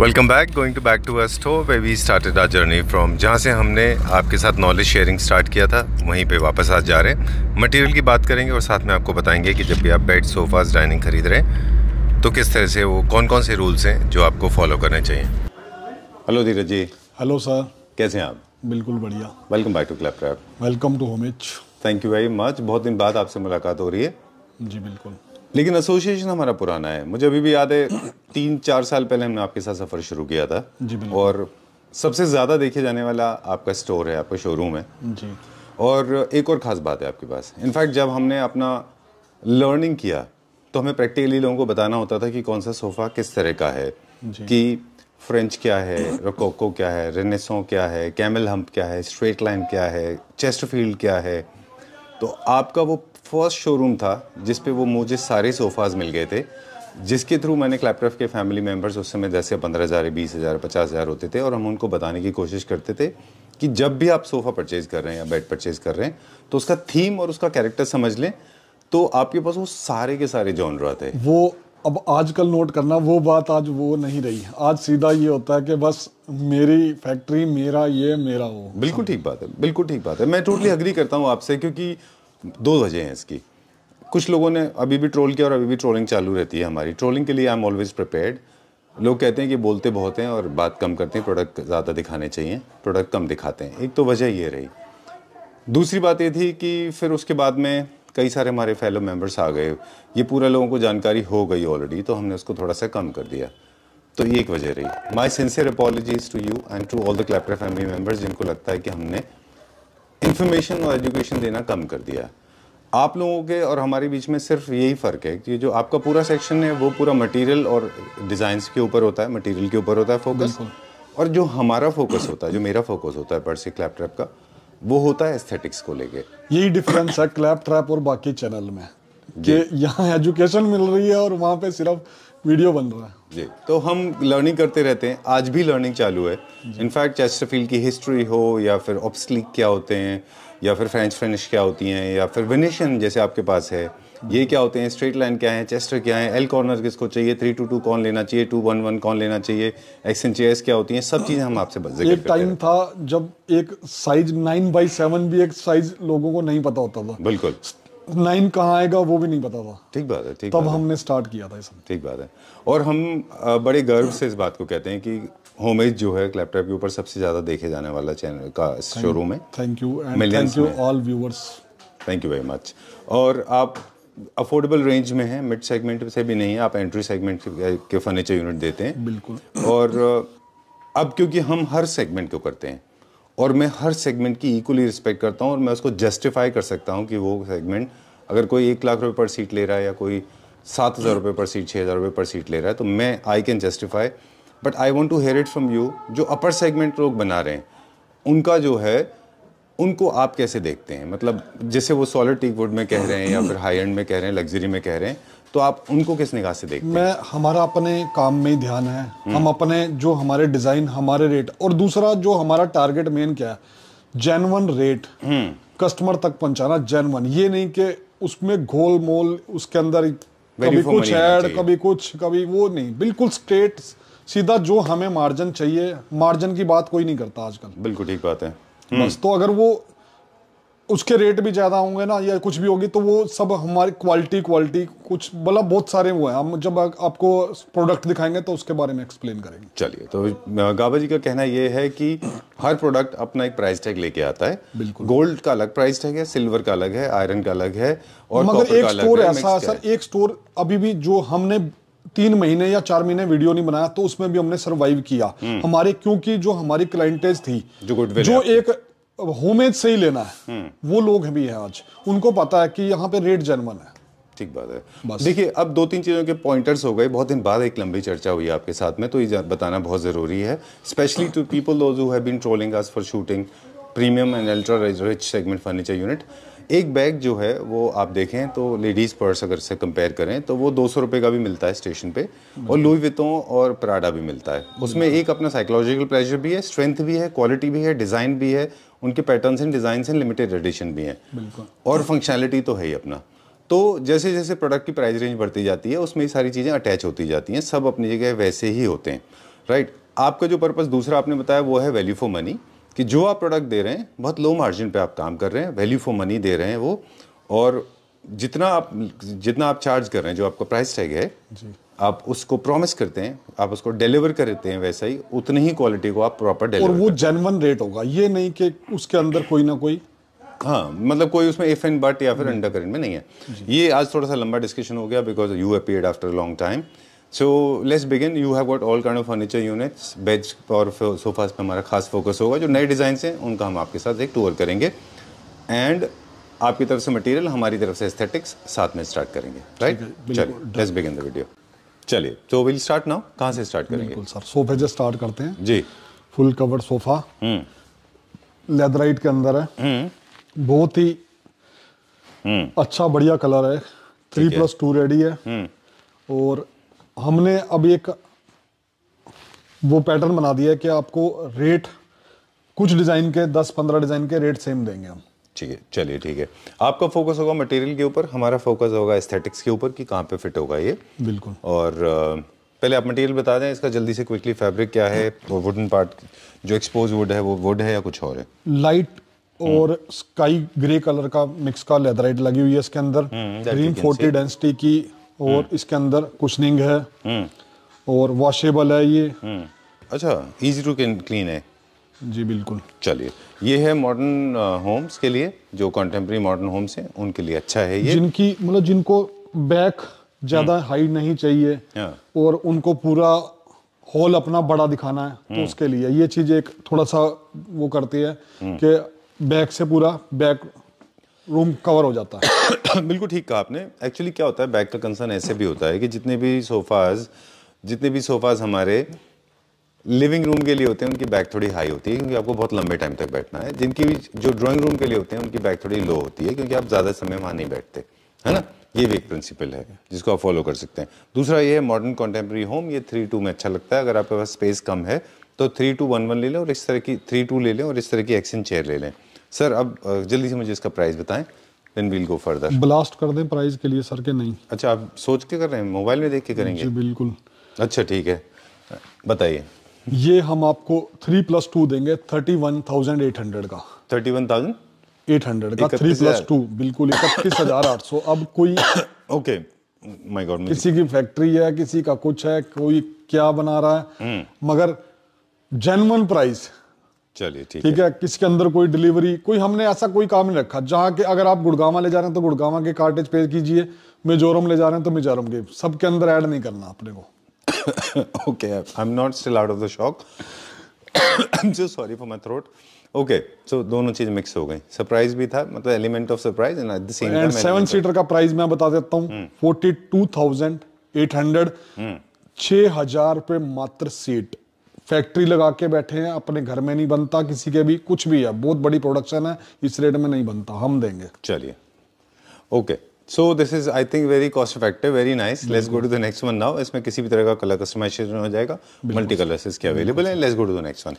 Welcome back going to back to अर हो where we started our journey from जहाँ से हमने आपके साथ नॉलेज शेयरिंग स्टार्ट किया था वहीं पे वापस आज जा रहे हैं मटेरियल की बात करेंगे और साथ में आपको बताएंगे कि जब भी आप बेड सोफाज डाइनिंग खरीद रहे हैं तो किस तरह से वो कौन कौन से रूल्स हैं जो आपको फॉलो करने चाहिए hello Dheeraj ji hello sir कैसे हैं आप बिल्कुल बढ़िया welcome back to club welcome to Homich thank you very much बहुत दिन बाद आपसे मुलाकात हो रही है जी बिल्कुल लेकिन एसोसिएशन हमारा पुराना है मुझे अभी भी याद है तीन चार साल पहले हमने आपके साथ सफ़र शुरू किया था जी और सबसे ज़्यादा देखे जाने वाला आपका स्टोर है आपका शोरूम है जी और एक और ख़ास बात है आपके पास इनफैक्ट जब हमने अपना लर्निंग किया तो हमें प्रैक्टिकली लोगों को बताना होता था कि कौन सा सोफ़ा किस तरह का है कि फ्रेंच क्या है रोकोको क्या है रेनेसो क्या है कैमल हम्प क्या है स्ट्रेट लाइन क्या है फील्ड क्या है तो आपका वो फर्स्ट शोरूम था जिस पे वो मुझे सारे सोफ़ाज मिल गए थे जिसके थ्रू मैंने क्लैपटॉफ के फैमिली मेम्बर्स उस समय दस या पंद्रह हज़ार बीस हज़ार पचास हज़ार होते थे और हम उनको बताने की कोशिश करते थे कि जब भी आप सोफ़ा परचेज़ कर रहे हैं या बेड परचेज़ कर रहे हैं तो उसका थीम और उसका कैरेक्टर समझ लें तो आपके पास वो सारे के सारे रहा थे वो अब आजकल नोट करना वो बात आज वो नहीं रही आज सीधा ये होता है कि बस मेरी फैक्ट्री मेरा ये मेरा वो बिल्कुल ठीक बात है बिल्कुल ठीक बात है मैं टोटली अग्री करता हूँ आपसे क्योंकि दो वजह हैं इसकी कुछ लोगों ने अभी भी ट्रोल किया और अभी भी ट्रोलिंग चालू रहती है हमारी ट्रोलिंग के लिए आई एम ऑलवेज प्रिपेयर्ड लोग कहते हैं कि बोलते बहुत हैं और बात कम करते हैं प्रोडक्ट ज़्यादा दिखाने चाहिए प्रोडक्ट कम दिखाते हैं एक तो वजह ये रही दूसरी बात ये थी कि फिर उसके बाद में कई सारे हमारे फेलो मेम्बर्स आ गए ये पूरा लोगों को जानकारी हो गई ऑलरेडी तो हमने उसको थोड़ा सा कम कर दिया तो ये एक वजह रही my sincere apologies to you and to all the clapter family members जिनको लगता है कि हमने इन्फॉर्मेशन और एजुकेशन देना कम कर दिया आप लोगों के और हमारे बीच में सिर्फ यही फ़र्क है कि जो आपका पूरा सेक्शन है वो पूरा मटेरियल और डिज़ाइंस के ऊपर होता है मटेरियल के ऊपर होता है फोकस और जो हमारा फोकस होता है जो मेरा फोकस होता है पर्सी क्लैप ट्रैप का वो होता है एस्थेटिक्स को लेके यही डिफरेंस है क्लैप ट्रैप और बाकी चैनल में कि यहाँ एजुकेशन मिल रही है और वहाँ पे सिर्फ वीडियो बन रहा है जी तो हम लर्निंग करते रहते हैं आज भी लर्निंग चालू है इनफैक्ट चेस्टरफील्ड की हिस्ट्री हो या फिर ऑप्सलिक क्या होते हैं या फिर फ्रेंच फिनिश क्या होती हैं या फिर विनिशन जैसे आपके पास है ये क्या होते हैं स्ट्रेट लाइन क्या है चेस्टर क्या है एल कॉर्नर किसको चाहिए थ्री टू टू कौन लेना चाहिए टू वन वन कौन लेना चाहिए एक्स एन चेयर्स क्या होती हैं सब चीज़ें हम आपसे बच एक टाइम था जब एक साइज नाइन बाई सेवन भी एक साइज लोगों को नहीं पता होता था बिल्कुल लाइन कहाँ आएगा वो भी नहीं पता था ठीक बात है ठीक तब बात हमने स्टार्ट किया था इसमें ठीक बात है और हम बड़े गर्व से इस बात को कहते हैं कि होमेज जो है लैपटॉप के ऊपर सबसे ज़्यादा देखे जाने वाला चैनल का शोरूम है thank you thank you all viewers thank you very much और आप अफोर्डेबल रेंज में है मिड सेगमेंट से भी नहीं है आप एंट्री सेगमेंट के फर्नीचर यूनिट देते हैं बिल्कुल और अब क्योंकि हम हर सेगमेंट को करते हैं और मैं हर सेगमेंट की इक्वली रिस्पेक्ट करता हूँ और मैं उसको जस्टिफाई कर सकता हूँ कि वो सेगमेंट अगर कोई एक लाख रुपये पर सीट ले रहा है या कोई सात हज़ार रुपये पर सीट छः हज़ार रुपये पर सीट ले रहा है तो मैं I can justify but I want to hear it from you जो अपर सेगमेंट लोग बना रहे हैं उनका जो है उनको आप कैसे देखते हैं मतलब जैसे वो सॉलिड टीक वुड में कह रहे हैं या फिर हाई एंड में कह रहे हैं लग्जरी में कह रहे हैं तो आप उनको किस निगाह से देखते मैं हमारा अपने काम में ही ध्यान है हम हम्म। अपने जो हमारे डिज़ाइन हमारे रेट और दूसरा जो हमारा टारगेट मेन क्या है जेनवन रेट हम्म। कस्टमर तक पहुंचाना जेनवन ये नहीं कि उसमें घोल मोल उसके अंदर कभी कुछ ऐड कभी कुछ कभी वो नहीं बिल्कुल स्ट्रेट सीधा जो हमें मार्जिन चाहिए मार्जिन की बात कोई नहीं करता आजकल बिल्कुल ठीक बात है बस हम्म। तो अगर वो उसके रेट भी ज़्यादा होंगे ना या कुछ भी होगी तो वो सब हमारी क्वालिटी क्वालिटी कुछ मतलब बहुत सारे वो हैं हम जब आपको प्रोडक्ट दिखाएंगे तो उसके बारे में एक्सप्लेन करेंगे चलिए तो गाबा जी का कहना यह है कि हर प्रोडक्ट अपना एक प्राइस टैग लेके आता है बिल्कुल गोल्ड का अलग प्राइस टैग है सिल्वर का अलग है आयरन का अलग है और मगर एक स्टोर ऐसा सर एक स्टोर अभी भी जो हमने तीन महीने या चार महीने वीडियो नहीं बनाया तो उसमें भी हमने सरवाइव किया हम्म। हमारे क्योंकि जो हमारी क्लाइंटेज थी जो, जो एक होमेज से ही लेना है हम्म। वो लोग भी हैं आज उनको पता है कि यहाँ पे रेट जेनवन है ठीक बात है देखिए अब दो तीन चीज़ों के पॉइंटर्स हो गए बहुत दिन बाद एक लंबी चर्चा हुई आपके साथ में तो ये बताना बहुत ज़रूरी है specially to people those have been trolling us for shooting premium and ultra rich segment furniture unit एक बैग जो है वो आप देखें तो लेडीज़ पर्स अगर से कंपेयर करें तो वो दो सौ रुपये का भी मिलता है स्टेशन पे और लुई वितों और प्राडा भी मिलता है उसमें एक अपना साइकोलॉजिकल प्रेशर भी है स्ट्रेंथ भी है क्वालिटी भी है डिज़ाइन भी है उनके pattern and design and limited edition भी हैं और फंक्शनैलिटी तो है ही अपना तो जैसे जैसे प्रोडक्ट की प्राइस रेंज बढ़ती जाती है उसमें ये सारी चीज़ें अटैच होती जाती हैं सब अपनी जगह वैसे ही होते हैं राइट आपका जो पर्पज़ दूसरा आपने बताया वो है वैल्यू फॉर मनी कि जो आप प्रोडक्ट दे रहे हैं बहुत लो मार्जिन पे आप काम कर रहे हैं वैल्यू फॉर मनी दे रहे हैं वो और जितना आप जितना आप चार्ज कर रहे हैं जो आपका प्राइस टैग है जी आप उसको प्रॉमिस करते हैं आप उसको डिलीवर करते हैं वैसा ही उतनी ही क्वालिटी को आप प्रॉपर डिलीवर और वो जेनवन रेट होगा ये नहीं कि उसके अंदर कोई ना कोई हाँ मतलब कोई उसमें इफ एंड बट या फिर अंडर हम्म। करेंट में नहीं है ये आज थोड़ा सा लंबा डिस्कशन हो गया because you appeared after long time so let's begin you have got all kind of furniture units beds और सोफाज पे हमारा खास फोकस होगा जो नए डिज़ाइन हैं उनका हम आपके साथ एक टूर करेंगे एंड आपकी तरफ से मटेरियल हमारी तरफ से एस्थेटिक्स साथ में स्टार्ट करेंगे राइट चलिए लेट्स बिगिन द वीडियो चलिए तो विल स्टार्ट नाउ कहाँ से स्टार्ट करेंगे बिल्कुल सर सोफे से स्टार्ट करते हैं जी फुल कवर सोफा लेदराइट के अंदर है हम्म। बहुत ही हम्म। अच्छा बढ़िया कलर है थ्री प्लस टू रेडी है हम्म। और हमने अब एक वो पैटर्न बना दिया है कि आपको रेट कुछ डिज़ाइन के दस पंद्रह डिज़ाइन के रेट सेम देंगे हम ठीक है चलिए ठीक है आपका फोकस होगा मटेरियल के ऊपर हमारा फोकस होगा एस्थेटिक्स के ऊपर कि कहाँ पे फिट होगा ये बिल्कुल और पहले आप मटेरियल बता दें इसका जल्दी से क्विकली फैब्रिक क्या है वो वुडन पार्ट जो एक्सपोज वुड है वो वुड है या कुछ और है लाइट हम्म। और स्काई ग्रे कलर का मिक्स का लेदराइट लगी हुई है इसके अंदर ग्रीन फोर्टी डेंसिटी की और हम्म। इसके अंदर कुशनिंग है हम्म। और वॉशेबल है ये अच्छा इजी टू क्लीन है जी बिल्कुल चलिए ये है मॉडर्न होम्स के लिए जो कंटेम्प्रेरी मॉडर्न होम्स हैं उनके लिए अच्छा है ये जिनकी मतलब जिनको बैक ज़्यादा हाइट नहीं चाहिए हाँ। और उनको पूरा हॉल अपना बड़ा दिखाना है तो हम्म। उसके लिए ये चीज़ एक थोड़ा सा वो करती है हम्म। कि बैक से पूरा बैक रूम कवर हो जाता है बिल्कुल ठीक कहा आपने एक्चुअली क्या होता है बैक का कंसर्न ऐसे भी होता है कि जितने भी सोफ़ाज जितने भी सोफ़ाज हमारे लिविंग रूम के लिए होते हैं उनकी बैक थोड़ी हाई होती है क्योंकि आपको बहुत लंबे टाइम तक बैठना है जिनकी भी जो ड्राइंग रूम के लिए होते हैं उनकी बैक थोड़ी लो होती है क्योंकि आप ज़्यादा समय वहाँ नहीं बैठते है ना ये भी एक प्रिंसिपल है जिसको आप फॉलो कर सकते हैं दूसरा ये है मॉडर्न कॉन्टेम्प्रेरी होम ये थ्री टू में अच्छा लगता है अगर आपके पास स्पेस कम है तो थ्री टू वन वन ले लें और इस तरह की थ्री टू ले लें और इस तरह की एक्शन चेयर ले लें सर अब जल्दी से मुझे इसका प्राइस बताएं then we'll go further blast कर दें प्राइस के लिए सर के नहीं अच्छा आप सोच के कर रहे हैं मोबाइल में देख के करेंगे जी बिल्कुल अच्छा ठीक है बताइए ये हम आपको थ्री प्लस टू देंगे thirty one thousand eight hundred का thirty one thousand eight hundred का थ्री प्लस टू बिल्कुल इकतीस हजार आठ सौ अब कोई ओके माय गॉड किसी की फैक्ट्री है किसी का कुछ है कोई क्या बना रहा है हम्म। मगर जेनवन प्राइस चलिए ठीक ठीक है, है किसके अंदर कोई डिलीवरी कोई हमने ऐसा कोई काम नहीं रखा जहाँ के अगर आप गुड़गावा ले जा रहे हैं तो गुड़गावा के कार्टेज पे कीजिए मिजोरम ले जा रहे हैं तो मिजोरम के सबके अंदर ऐड नहीं करना अपने को okay, I'm not still out of the shock. I'm so sorry for my throat. Okay okay, so so दोनों चीज मिक्स हो गई सरप्राइज भी था मतलब element of surprise and at the same time seven seater का प्राइस मैं बता देता हूँ forty two thousand eight hundred छः हजार रुपए मात्र सीट फैक्ट्री लगा के बैठे हैं अपने घर में नहीं बनता किसी के भी कुछ भी है बहुत बड़ी प्रोडक्शन है इस रेट में नहीं बनता हम देंगे चलिए okay okay. So this is I think very cost effective very nice let's go to the next one now इसमें किसी भी तरह का कलर कस्टमाइजेशन हो जाएगा मल्टी कलर्स इसके अवेलेबल है let's go to the next one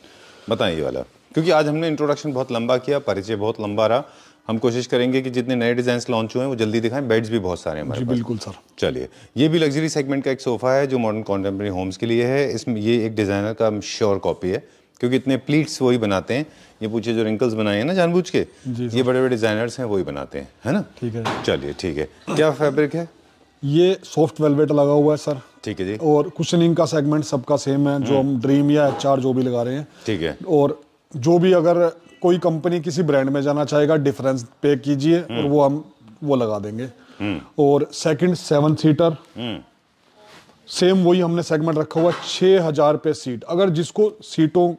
बताएं ये वाला क्योंकि आज हमने इंट्रोडक्शन बहुत लंबा किया परिचय बहुत लंबा रहा हम कोशिश करेंगे कि जितने नए डिजाइन लॉन्च हुए हैं वो जल्दी दिखाएं बेड्स भी बहुत सारे हमारे बिल्कुल सर चलिए ये भी लग्जरी सेगमेंट का एक सोफा है जो मॉडर्न कॉन्टेम्प्रेरी होम्स के लिए है इसमें ये एक डिजाइनर का श्योर कॉपी है क्योंकि इतने प्लीट्स वही बनाते हैं ये पूछे जो रिंकल्स बनाए हैं ना जानबूझ के ये बड़े बड़े डिज़ाइनर्स हैं वही बनाते हैं है ना ठीक है चलिए ठीक है क्या फैब्रिक है ये सॉफ्ट वेलवेट लगा हुआ है सर ठीक है जी और कुशनिंग का सेगमेंट सबका सेम है जो हम्म। हम ड्रीम या एच जो भी लगा रहे हैं ठीक है और जो भी अगर कोई कंपनी किसी ब्रांड में जाना चाहेगा डिफरेंस पे कीजिए और हम्म। वो हम वो लगा देंगे हम्म। और सेकंड सेवन सीटर सेम वही हमने सेगमेंट रखा हुआ छह हज़ार पे सीट अगर जिसको सीटों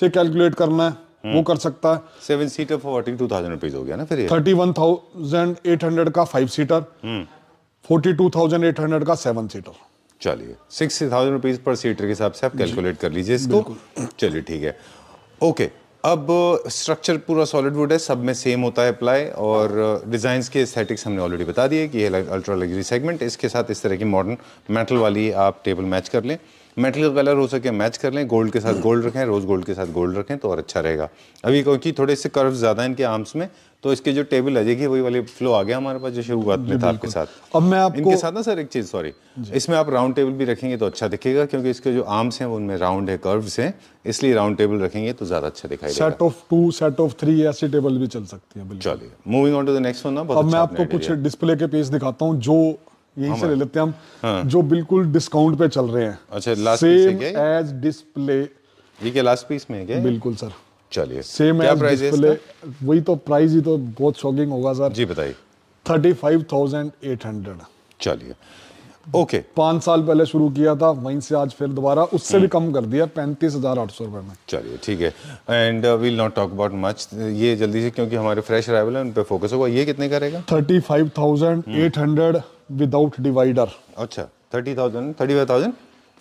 से कैलकुलेट करना है वो हम्म। कर सकता है seater for forty two thousand rupees हो गया ना फिर thirty one thousand eight hundred का five seater forty two thousand eight hundred का सेवन सीटर चलिए सिक्स थाउजेंड रुपीज पर सीटर के हिसाब से आप कैलकुलेट कर लीजिए इसको चलिए ठीक है ओके अब स्ट्रक्चर पूरा सॉलिड वुड है सब में सेम होता है अप्लाई और डिज़ाइंस uh, के एस्थेटिक्स हमने ऑलरेडी बता दिए कि ये अल्ट्रा लग्जरी सेगमेंट इसके साथ इस तरह की मॉडर्न मेटल वाली आप टेबल मैच कर लें मेटल का कलर हो सके मैच कर लें गोल्ड के साथ गोल्ड रखें रोज़ गोल्ड के साथ गोल्ड रखें तो और अच्छा रहेगा अभी क्योंकि थोड़े से कर्व ज़्यादा इनके आर्म्स में तो इसके जो टेबल आ जाएगी वही वाले फ्लो आ गया हमारे पास जो शुरुआत में था आपके साथ अब मैं आपको इनके साथ ना सर एक चीज़ सॉरी इसमें आप राउंड टेबल भी रखेंगे तो अच्छा दिखेगा क्योंकि इसके जो आर्म्स हैं उनमें राउंड है कर्व्स हैं इसलिए राउंड टेबल रखेंगे तो ज़्यादा अच्छा दिखाई set of two set of three ऐसी टेबल भी चल सकती है चलिए moving on to the next one ना अब मैं अच्छा आपको कुछ डिस्प्ले के पेज दिखाता हूँ जो यहीं हाँ से ले लेते हैं हम हाँ। जो बिल्कुल डिस्काउंट पे चल रहे हैं अच्छा सेम एज डिस्प्ले ये क्या लास्ट पीस में है क्या बिल्कुल सर चलिए सेम एज डिस्प्ले वही तो प्राइस ही तो बहुत शॉकिंग होगा सर जी बताइए thirty five thousand eight hundred चलिए ओके पांच साल पहले शुरू किया था वहीं से आज फिर दोबारा उससे भी हम्म। कम कर दिया पैंतीस हजार आठ सौ रुपए में चलिए ठीक है and we'll not talk about much ये जल्दी से क्योंकि हमारे फ्रेश अराइवल है उन पर फोकस होगा ये कितने का रहेगा thirty five thousand eight hundred without divider अच्छा thirty thousand thirty five thousand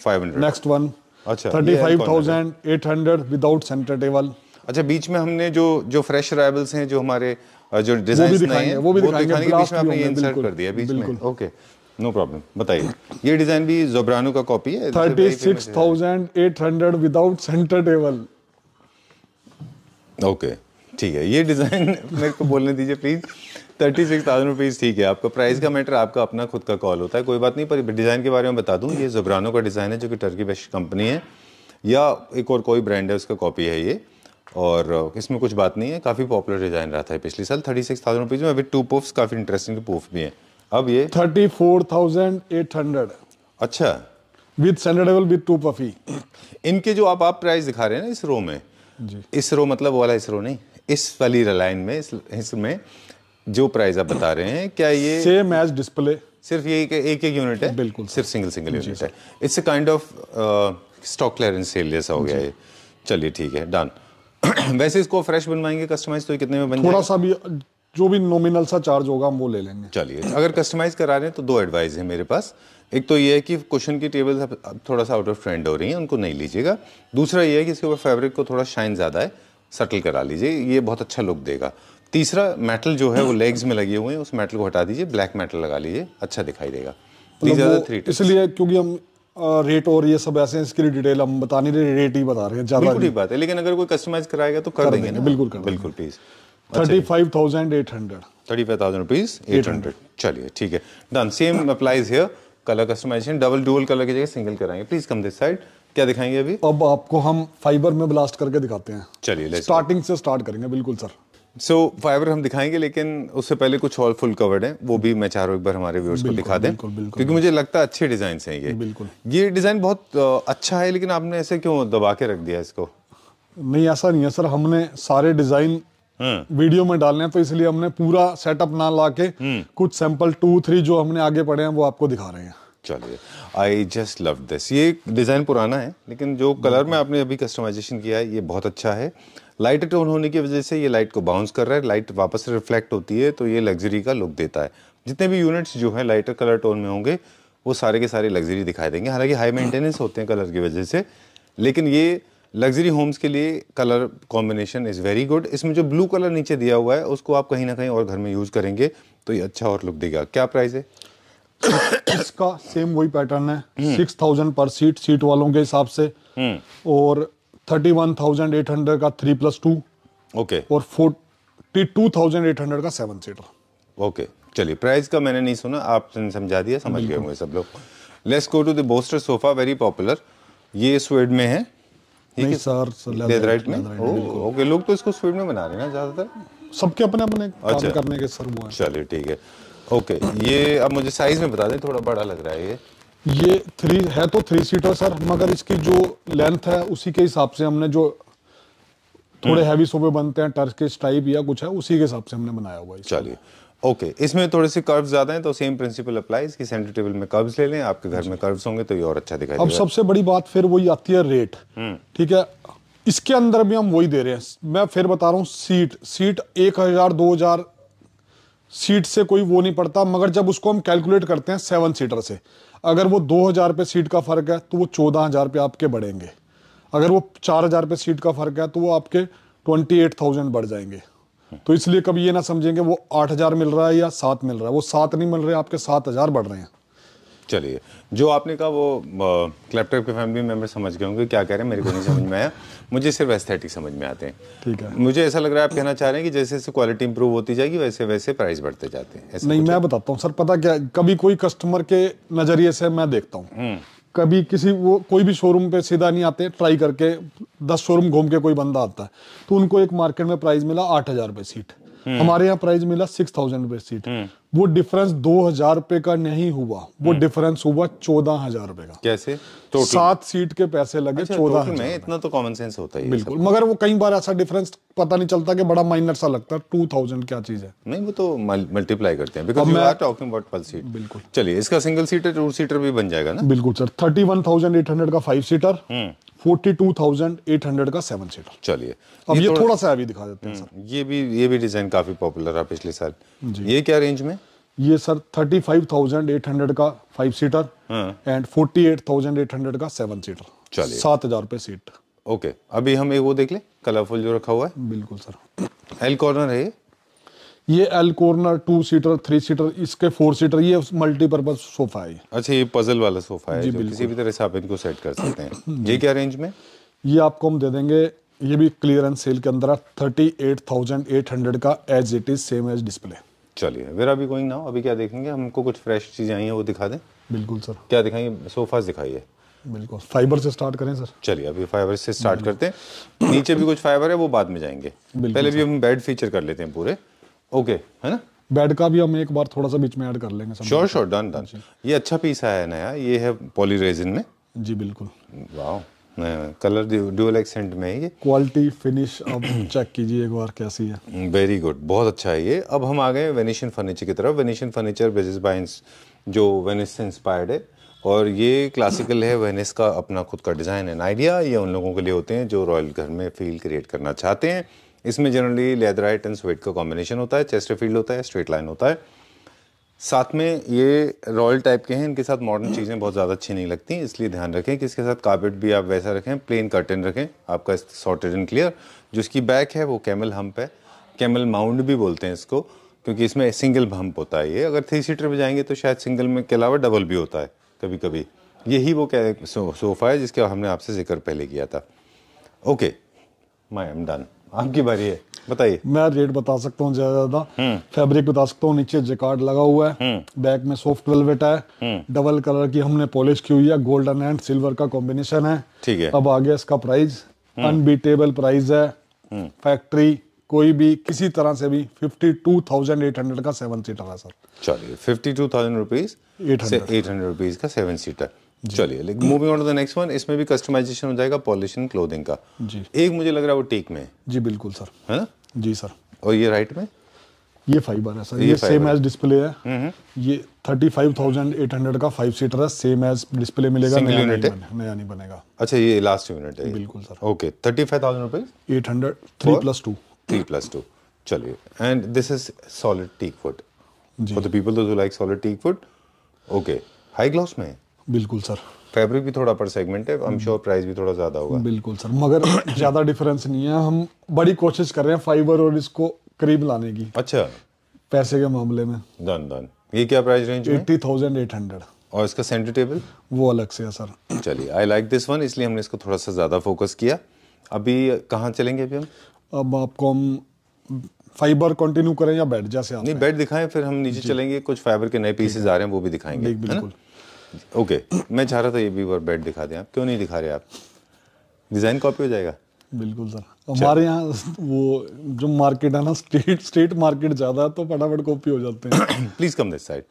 five hundred next one अच्छा thirty five thousand eight hundred without centre table अच्छा बीच में हमने जो जो फ्रेश अराइवल्स हैं जो हमारे जो डिजाइन हैं वो भी दिखाएंगे बीच में आपने इंसर्ट कर दिया बीच में ओके नो प्रॉब्लम बताइए ये डिजाइन भी जोब्रानो का कॉपी है thirty six thousand eight hundred without centre table okay ठीक है ये डिजाइन मेरे को बोलने दीजिए please thirty six thousand rupees ठीक है आपका प्राइस का मैटर आपका अपना खुद का कॉल होता है कोई बात नहीं पर डिज़ाइन के बारे में बता दूँ ये जबरानो का डिज़ाइन है जो कि टर्की बेस्ट कंपनी है या एक और कोई ब्रांड है उसका कॉपी है ये और इसमें कुछ बात नहीं है काफ़ी पॉपुलर डिज़ाइन रहा था पिछले साल थर्टी सिक्स थाउजेंड रुपीज़ में अभी टू पुफ्स काफ़ी इंटरेस्टिंग पुफ भी हैं अब ये thirty four thousand eight hundred अच्छा with sandal with two puffy इनके जो आप आप प्राइस दिखा रहे हैं ना इस रो में जी इस रो मतलब वाला इस रो नहीं इस वाली लाइन में इस इसमें जो प्राइस आप बता रहे हैं क्या ये सेम एज डिस्प्ले सिर्फ ये एक एक, एक यूनिट है बिल्कुल सिर्फ सिंगल सिंगल यूनिट है it's a kind of stock clearance sale जैसा हो गया ये चलिए ठीक है डन वैसे इसको फ्रेश बनवाएंगे कस्टमाइज तो कितने में बन थोड़ा सा भी जो भी नॉमिनल सा चार्ज होगा हम वो ले लेंगे चलिए अगर कस्टमाइज करा रहे हैं तो दो एडवाइस है मेरे पास एक तो ये है कि क्वेश्चन की टेबल थोड़ा सा आउट ऑफ ट्रेंड हो रही है उनको नहीं लीजिएगा दूसरा ये है कि इसके ऊपर फैब्रिक को थोड़ा शाइन ज़्यादा है सटल करा लीजिए ये बहुत अच्छा लुक देगा तीसरा मेटल जो है वो लेग्स में लगे हुए हैं उस मेटल को हटा दीजिए ब्लैक मेटल लगा लीजिए अच्छा दिखाई देगा मतलब इसलिए क्योंकि हम रेट और ये सब ऐसे इसके लिए डिटेल हम बता नहीं रहे रेट ही बता रहे हैं ज़्यादा बिल्कुल बात है लेकिन अगर कोई कस्टमाइज कराएगा तो कर, कर देंगे, देंगे बिल्कुल कर बिल्कुल please thirty five thousand eight hundred thirty five thousand rupees eight hundred चलिए ठीक है done same applies here colour customisation double dual colour की जगह सिंगल कराएंगे प्लीज़ कम दिस साइड क्या दिखाएंगे अभी अब आपको हम फाइबर में ब्लास्ट करके दिखाते हैं चलिए स्टार्टिंग से स्टार्ट करेंगे बिल्कुल सर सो so, फाइबर हम दिखाएंगे लेकिन उससे पहले कुछ और फुल कवर्ड है वो भी मैं चाह रहा एक बार हमारे व्यूअर्स को दिखा दें बिल्कुल, बिल्कुल, क्योंकि मुझे लगता है अच्छे डिज़ाइन है ये बिल्कुल ये डिज़ाइन बहुत अच्छा है लेकिन आपने ऐसे क्यों दबा के रख दिया इसको नहीं ऐसा नहीं है सर हमने सारे डिज़ाइन हाँ। वीडियो में डालने हैं तो इसलिए हमने पूरा सेटअप ना ला के हम्म। कुछ सैंपल टू थ्री जो हमने आगे पढ़े हैं वो आपको दिखा रहे हैं चलिए आई जस्ट लव दिस ये डिज़ाइन पुराना है लेकिन जो कलर में आपने अभी कस्टमाइजेशन किया है ये बहुत अच्छा है लाइट टोन होने की वजह से ये लाइट को बाउंस कर रहा है लाइट वापस रिफ्लेक्ट होती है तो ये लग्जरी का लुक देता है जितने भी यूनिट्स जो हैं लाइटर कलर टोन में होंगे वो सारे के सारे लग्जरी दिखाई देंगे हालांकि हाई मेंटेनेंस होते हैं कलर की वजह से लेकिन ये लग्जरी होम्स के लिए colour combination is very good इसमें जो ब्लू कलर नीचे दिया हुआ है उसको आप कहीं ना कहीं और घर में यूज़ करेंगे तो ये अच्छा और लुक देगा क्या प्राइस है इसका सेम वही पैटर्न है सिक्स थाउजेंड पर सीट सीट वालों के हिसाब से हम्म। और thirty one thousand eight hundred का थ्री प्लस टू ओके और forty two thousand eight hundred का सेवन सीटर ओके चलिए प्राइस का मैंने नहीं सुना आपने समझा दिया समझ गए होंगे सब लोग let's go to the Boston sofa very popular ये स्वेड में है नहीं सर लेदराइट में ओके oh, लोग तो इसको स्वेड में बना रहे हैं ना ज्यादातर सबके अपने अपने अच्छा करने के सर वो चलिए ठीक है ओके ये अब मुझे साइज में बता दें थोड़ा बड़ा लग रहा है ये ये थ्री है तो थ्री सीटर सर मगर इसकी जो लेंथ है उसी के हिसाब से हमने जो थोड़े हैवी हम्म। सोफे बनते हैं टर्स के स्टाइप या कुछ है उसी के हिसाब से हमने बनाया हुआ है चलिए ओके okay, इसमें थोड़े से कर्व्स ज्यादा हैं तो सेम प्रिंसिपल अप्लाई इसकी सेंटर टेबल में कर्व्स ले लें आपके घर में कर्व्स होंगे तो ये और अच्छा दिखाई अब सबसे बड़ी बात फिर वही आती है रेट हम्म। ठीक है इसके अंदर भी हम वही दे रहे हैं मैं फिर बता रहा हूँ सीट सीट एक हजार दो हजार सीट से कोई वो नहीं पड़ता मगर जब उसको हम कैलकुलेट करते हैं सेवन सीटर से अगर वो दो हज़ार रुपये सीट का फ़र्क है तो वो चौदह हज़ार रुपये आपके बढ़ेंगे अगर वो चार हज़ार रुपये सीट का फ़र्क है तो वो आपके ट्वेंटी एट थाउजेंड बढ़ जाएंगे तो इसलिए कभी ये ना समझेंगे वो आठ हज़ार मिल रहा है या सात मिल रहा है वो सात नहीं मिल रहे आपके सात हज़ार बढ़ रहे हैं चलिए जो आपने कहा वो क्लैपटॉप के फैमिली मेम्बर समझ गए होंगे क्या कह रहे हैं मेरे को नहीं समझ में आया मुझे सिर्फ एस्थेटिक समझ में आते हैं ठीक है मुझे ऐसा लग रहा है आप कहना चाह रहे हैं कि जैसे जैसे क्वालिटी इंप्रूव होती जाएगी वैसे वैसे प्राइस बढ़ते जाते हैं नहीं मैं बताता हूँ सर पता क्या कभी कोई कस्टमर के नज़रिए से मैं देखता हूँ हम्म। कभी किसी वो कोई भी शोरूम पे सीधा नहीं आते ट्राई करके दस शोरूम घूम के कोई बंदा आता है तो उनको एक मार्केट में प्राइस मिला आठ हज़ार रुपये सीट हम्म। हमारे यहाँ प्राइस मिला सिक्स थाउजेंड रुपये सीट वो डिफरेंस दो हजार रुपए का नहीं हुआ वो डिफरेंस हम्म। हुआ चौदह हजार रुपए का कैसे तो सात सीट के पैसे लगे चौदह अच्छा, चौदह में इतना तो कॉमन सेंस होता है बिल्कुल मगर वो कई बार ऐसा डिफरेंस पता नहीं चलता कि बड़ा माइनर सा लगता है टू थाउजेंड क्या चीज है नहीं वो तो मल्टीप्लाई करते हैं because you are talking about per seat बिल्कुल चलिए इसका सिंगल सीटर टू सीटर भी बन जाएगा ना बिल्कुल sir thirty one thousand eight hundred का five seater forty two thousand eight hundred का सेवन सीटर चलिए अब ये, थोड़ा, थोड़ा सा अभी दिखा देते हैं हम्म, सर ये भी ये भी डिजाइन काफी पॉपुलर है पिछले साल ये क्या रेंज में ये sir thirty five thousand eight hundred का five seater and forty eight thousand eight hundred का सेवन सीटर चलिए सात हजार रुपए सीट ओके अभी हम एक वो देख ले कलरफुल जो रखा हुआ है बिल्कुल सर एल कॉर्नर है ये L corner two seater three seater इसके फोर सीटर ये मल्टीपर्पज सोफा है अच्छा ये पजल वाला सोफा है जी किसी भी तरह से आप इनको सेट कर सकते हैं ये क्या रेंज में ये आपको हम दे देंगे ये भी क्लियरेंस सेल के अंदर thirty eight thousand eight hundred का as it is same as display चलिए where are we going now अभी क्या देखेंगे हमको कुछ फ्रेश चीज़ें आई हैं वो दिखा दें बिल्कुल सर क्या दिखाइए सोफास दिखाइए बिल्कुल फाइबर से स्टार्ट करें सर चलिए अभी फाइबर से स्टार्ट करते हैं नीचे भी कुछ फाइबर है वो बाद में जाएंगे पहले भी हम बेड फीचर कर लेते हैं पूरे ओके है ना बेड का भी हम एक बार थोड़ा सा बीच में ऐड कर लेंगे श्योर श्योर डन डन ये अच्छा पीस आया है नया ये है पॉली रेजिन में जी बिल्कुल वाह कलर ड्यूअल एक्सेंट में है ये क्वालिटी फिनिश अब चेक कीजिए एक बार कैसी है वेरी गुड बहुत अच्छा है ये अब हम आ गए वेनिशियन फर्नीचर की तरफ वेनिशियन फर्नीचर बेजिस बाइंस जो वेनिस से इंस्पायर्ड है और ये क्लासिकल है वेनिस का अपना खुद का डिज़ाइन एंड आइडिया ये उन लोगों के लिए होते हैं जो रॉयल घर में फील क्रिएट करना चाहते हैं इसमें जनरली लेदराइट एंड स्वेट का कॉम्बिनेशन होता है चेस्ट फील्ड होता है स्ट्रेट लाइन होता है साथ में ये रॉयल टाइप के हैं इनके साथ मॉडर्न चीज़ें बहुत ज़्यादा अच्छी नहीं लगती इसलिए ध्यान रखें कि इसके साथ कार्पेट भी आप वैसा रखें प्लेन कर्टन रखें आपका सॉर्टेड एंड क्लियर जो इसकी बैक है वो कैमल हम्प है कैमल माउंड भी बोलते हैं इसको क्योंकि इसमें सिंगल हम्प होता है ये अगर थ्री सीटर पर जाएंगे तो शायद सिंगल में के अलावा डबल भी होता है कभी कभी यही वो सोफ़ा है जिसका हमने आपसे जिक्र पहले किया था ओके माई एम डन आपकी बारी है बताइए मैं रेट बता सकता हूँ ज्यादा ज्यादा हम्म। फैब्रिक बता सकता हूँ नीचे जेकार्ड लगा हुआ है बैक हम्म। में सॉफ्ट वेलवेट है डबल हम्म। कलर की हमने पॉलिश की हुई है गोल्डन एंड सिल्वर का कॉम्बिनेशन है ठीक है अब आगे इसका प्राइस अनबीटेबल प्राइस है फैक्ट्री कोई भी किसी तरह से भी 52,800 का सेवन सीटर है सर चलिए 52,000 रुपीस से 800 रुपीस का सेवन सीटर चलिए लेकिन moving on to the next one इसमें भी कस्टमाइजेशन हो जाएगा पॉलिशन क्लोथिंग का जी एक मुझे लग रहा है वो टीक में जी बिल्कुल सर है हाँ? ना जी सर और ये राइट में ये फाइबर है सर ये, ये सेम एज डिस्प्ले है हम्म, हम्म। ये thirty five thousand eight hundred का फाइव सीटर है सेम एज डिस्प्ले मिलेगा नया यूनिट नहीं नया नहीं बनेगा अच्छा ये लास्ट यूनिट है बिल्कुल sir okay thirty five thousand rupees eight hundred three plus two three plus two चलिए and this is solid teak foot for the people दो like solid teak foot okay high gloss में बिल्कुल sir fabric भी थोड़ा पर segment है आई am sure price भी थोड़ा ज़्यादा होगा बिल्कुल सर मगर ज़्यादा डिफरेंस नहीं है हम बड़ी कोशिश कर रहे हैं फाइबर और इसको करीब लाने की अच्छा पैसे के मामले में डन डन ये क्या price range eighty thousand eight hundred और इसका सेंटर टेबल वो अलग से है सर चलिए आई लाइक दिस वन इसलिए हमने इसको थोड़ा सा ज़्यादा फोकस किया अभी कहाँ चलेंगे अभी हम अब आपको हम फाइबर कंटिन्यू करें या बेड जैसे नहीं बेड दिखाएं फिर हम नीचे चलेंगे कुछ फाइबर के नए पीसेज आ रहे हैं वो भी दिखाएंगे बिल्कुल ओके मैं चाह रहा था ये भी बार बेड दिखा दें आप क्यों नहीं दिखा रहे आप डिज़ाइन कॉपी हो जाएगा बिल्कुल सर हमारे यहाँ वो जो मार्केट है ना स्टेट स्टेट मार्केट ज़्यादा है तो फटाफट कॉपी हो जाते हैं please come this side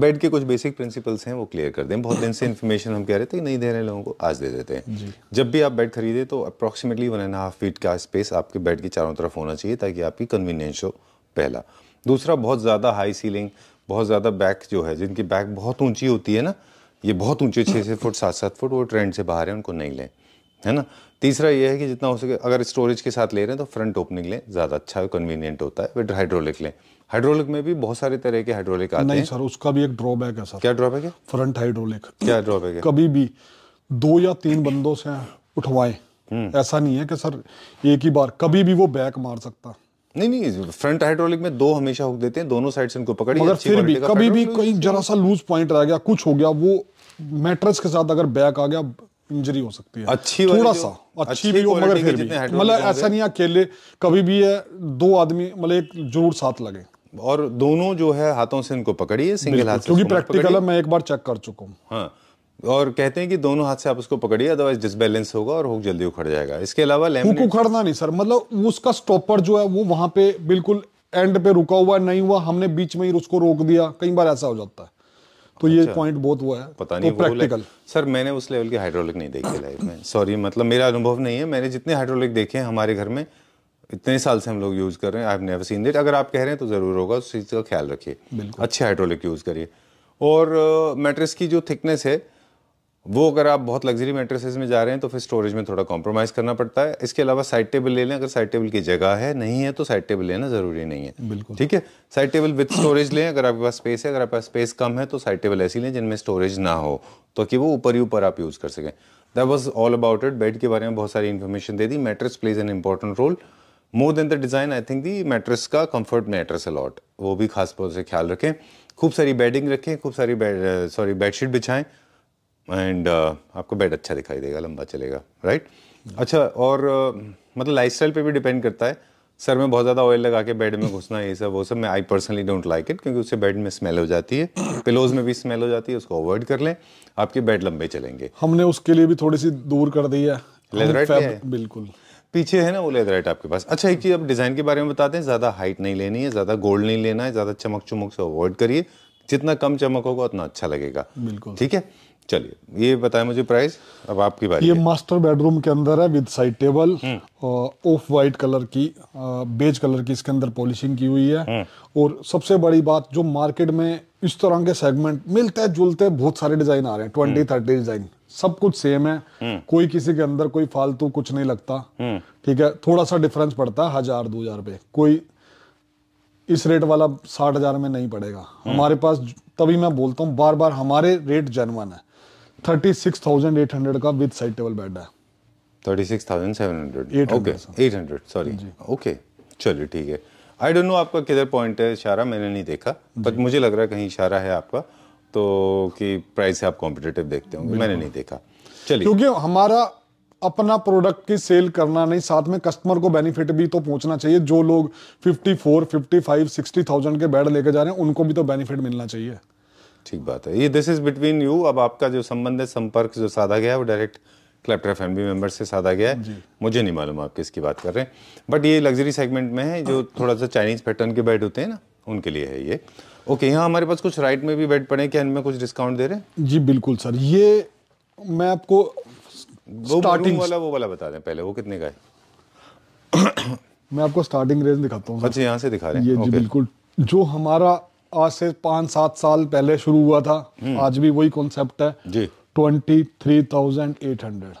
bed के कुछ बेसिक प्रिंसिपल्स हैं वो क्लियर कर दें बहुत दिन से इन्फॉर्मेशन हम कह रहे थे कि नहीं दे रहे लोगों को आज दे देते हैं जब भी आप बेड खरीदे तो approximately one and half feet का स्पेस आपके बेड के चारों तरफ होना चाहिए ताकि आपकी कन्वीनियंस हो पहला दूसरा बहुत ज़्यादा हाई सीलिंग बहुत ज़्यादा बैक जो है जिनकी बैक बहुत ऊंची होती है ना ये बहुत ऊंचे छः छः फुट सात सात फुट वो ट्रेंड से बाहर है उनको नहीं लें है ना तीसरा ये है कि जितना हो सके अगर स्टोरेज के साथ ले रहे हैं तो फ्रंट ओपनिंग लें ज़्यादा अच्छा कन्वीनियंट होता है विद हाइड्रोलिक लें हाइड्रोलिक में भी बहुत सारे तरह के हाइड्रोलिक आते हैं सर उसका भी एक ड्रॉबैक है सर क्या ड्रॉबैक है फ्रंट हाइड्रोलिक क्या ड्रॉबैक है कभी भी दो या तीन बंदों से उठवाएं हम्म। ऐसा नहीं है कि सर एक ही बार कभी भी वो बैक मार सकता नहीं नहीं फ्रंट हाइड्रोलिक में दो हमेशा हुक देते हैं दोनों साइड से उनको पकड़िए मगर फिर भी कभी भी कोई जरा सा लूज पॉइंट रह गया कुछ हो गया वो मैट्रेस के साथ अगर बैक आ गया इंजरी हो सकती है अच्छी थोड़ा सा अच्छी भी हो मगर फिर भी मतलब ऐसा नहीं अकेले कभी भी है दो आदमी मतलब एक जरूर साथ लगे और दोनों जो है हाथों से इनको पकड़िए सिंगल हाथ क्योंकि प्रैक्टिकल है मैं एक बार चेक कर चुका हूँ हाँ और कहते हैं कि दोनों हाथ से आप उसको पकड़िए अदरवाइज डिसबैलेंस होगा और हुक जल्दी उखड़ जाएगा इसके अलावा हुक उखड़ना नहीं सर मतलब उसका स्टॉपर जो है वो वहां पे बिल्कुल एंड पे रुका हुआ नहीं हुआ हमने बीच में ही उसको रोक दिया कई बार ऐसा हो जाता है तो अच्छा, ये पॉइंट बहुत हुआ है पता तो नहीं तो प्रैक्टिकल सर मैंने उस लेवल की हाइड्रोलिक नहीं देखी लाइफ में सॉरी मतलब मेरा अनुभव नहीं है मैंने जितने हाइड्रोलिक देखे हैं हमारे घर में इतने साल से हम लोग यूज़ कर रहे हैं I have never seen that अगर आप कह रहे हैं तो ज़रूर होगा उस चीज़ का ख्याल रखिए अच्छे हाइड्रोलिक यूज़ करिए और मेट्रिस की जो थिकनेस है वो अगर आप बहुत लग्जरी मेट्रेसेस में जा रहे हैं तो फिर स्टोरेज में थोड़ा कॉम्प्रोमाइज़ करना पड़ता है इसके अलावा साइड टेबल ले लें अगर साइड टेबल की जगह है नहीं है तो साइड टेबल लेना ज़रूरी नहीं है बिल्कुल ठीक है साइड टेबल विद स्टोरेज लें अगर आपके पास स्पेस है अगर आपके पास स्पेस कम है तो साइड टेबल ऐसी लें जिनमें स्टोरेज ना हो तो कि वो ऊपर ही ऊपर आप यूज़ कर सकें that was all about it bed के बारे में बहुत सारी इन्फॉर्मेशन दे दी mattress plays an important role more than the design I think the mattress का कंफर्ट मैट्रेस अलॉट वो भी खासतौर से ख्याल रखें खूब सारी बेडिंग रखें खूब सारी बेड सॉरी बेडशीट बिछाएं एंड uh, आपको बेड अच्छा दिखाई देगा लंबा चलेगा राइट right? अच्छा और uh, मतलब लाइफस्टाइल पे भी डिपेंड करता है सर में बहुत ज़्यादा ऑयल लगा के बेड में घुसना ये सब वो सब मैं I personally don't like it क्योंकि उससे बेड में स्मेल हो जाती है पिलोज में भी स्मेल हो जाती है उसको अवॉइड कर लें आपके बेड लंबे चलेंगे हमने उसके लिए भी थोड़ी सी दूर कर दी है लेदराइट बिल्कुल पीछे है ना वो लेदर राइट आपके पास अच्छा एक चीज़ आप डिज़ाइन के बारे में बताते हैं ज़्यादा हाइट नहीं लेनी है ज़्यादा गोल्ड नहीं लेना है ज़्यादा चमक चमक से अवॉइड करिए जितना कम चमक होगा उतना अच्छा लगेगा बिल्कुल ठीक है चलिए ये बताएं मुझे प्राइस अब आपकी बारी ये मास्टर बेडरूम के अंदर है with side table of white colour की बेज कलर की इसके अंदर पॉलिशिंग की हुई है हम्म। और सबसे बड़ी बात जो मार्केट में इस तरह के सेगमेंट मिलते हैं जुलते हैं बहुत सारे डिजाइन आ रहे हैं ट्वेंटी थर्टी डिजाइन सब कुछ सेम है हम्म। कोई किसी के अंदर कोई फालतू कुछ नहीं लगता हम्म। ठीक है थोड़ा सा डिफरेंस पड़ता है हजार दो हजार पे कोई इस रेट वाला साठ हजार में नहीं पड़ेगा हमारे पास तभी मैं बोलता हूँ बार बार हमारे रेट जनवन है thirty six thousand eight hundred का विद साइड टेबल बेड है thirty six thousand seven hundred okay eight hundred sorry okay चलिए ठीक है आई डोंट नो आपका किधर पॉइंट है इशारा मैंने नहीं देखा बट मुझे लग रहा है कहीं इशारा है आपका तो कि प्राइस से आप कॉम्पिटेटिव देखते होंगे मैंने नहीं देखा चलिए क्योंकि हमारा अपना प्रोडक्ट की सेल करना नहीं साथ में कस्टमर को बेनिफिट भी तो पहुंचना चाहिए जो लोग 54, 55, 60,000 के बेड लेके जा रहे हैं उनको भी तो बेनिफिट मिलना चाहिए ठीक बात है ये दिस इज बिटवीन यू अब आपका जो संबंध है संपर्क जो साधा गया है वो डायरेक्ट क्लैप्टर फैमिली मेंबर से साधा गया है मुझे नहीं मालूम आप किसकी बात कर रहे हैं बट ये लग्जरी सेगमेंट में है जो थोड़ा सा चाइनीज पैटर्न के बेड होते हैं ना उनके लिए है ये ओके यहाँ हमारे पास कुछ राइट में भी बेड पड़े क्या इनमें कुछ डिस्काउंट दे रहे हैं जी बिल्कुल सर ये मैं आपको वो स्टार्टिंग वाला वो वाला बता दें पहले वो कितने का है मैं आपको स्टार्टिंग रेंज दिखाता हूँ अच्छा यहाँ से दिखा रहे हैं ये जी बिल्कुल जो हमारा आज से पाँच सात साल पहले शुरू हुआ था हम्म। आज भी वही कॉन्सेप्ट है twenty three thousand eight hundred